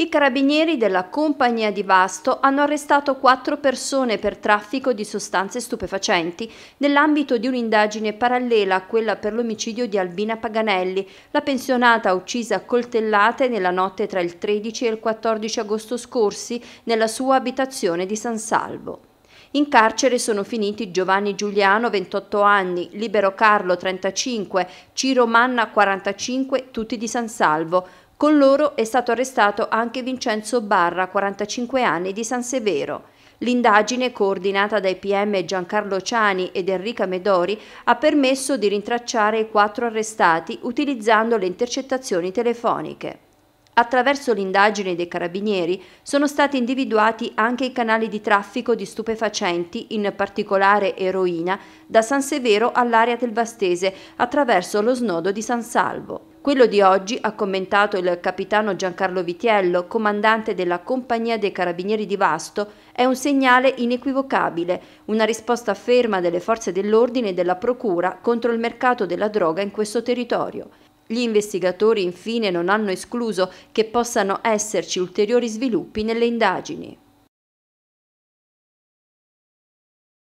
I carabinieri della compagnia di Vasto hanno arrestato quattro persone per traffico di sostanze stupefacenti nell'ambito di un'indagine parallela a quella per l'omicidio di Albina Paganelli, la pensionata uccisa a coltellate nella notte tra il 13 e il 14 agosto scorsi nella sua abitazione di San Salvo. In carcere sono finiti Giovanni Giuliano, 28 anni, Libero Carlo, 35, Ciro Manna, 45, tutti di San Salvo, con loro è stato arrestato anche Vincenzo Barra, 45 anni, di San Severo. L'indagine, coordinata dai PM Giancarlo Ciani ed Enrica Medori, ha permesso di rintracciare i quattro arrestati utilizzando le intercettazioni telefoniche. Attraverso l'indagine dei carabinieri sono stati individuati anche i canali di traffico di stupefacenti, in particolare eroina, da San Severo all'area del Vastese attraverso lo snodo di San Salvo. Quello di oggi ha commentato il capitano Giancarlo Vitiello, comandante della Compagnia dei Carabinieri di Vasto, è un segnale inequivocabile, una risposta ferma delle forze dell'ordine e della Procura contro il mercato della droga in questo territorio. Gli investigatori infine non hanno escluso che possano esserci ulteriori sviluppi nelle indagini.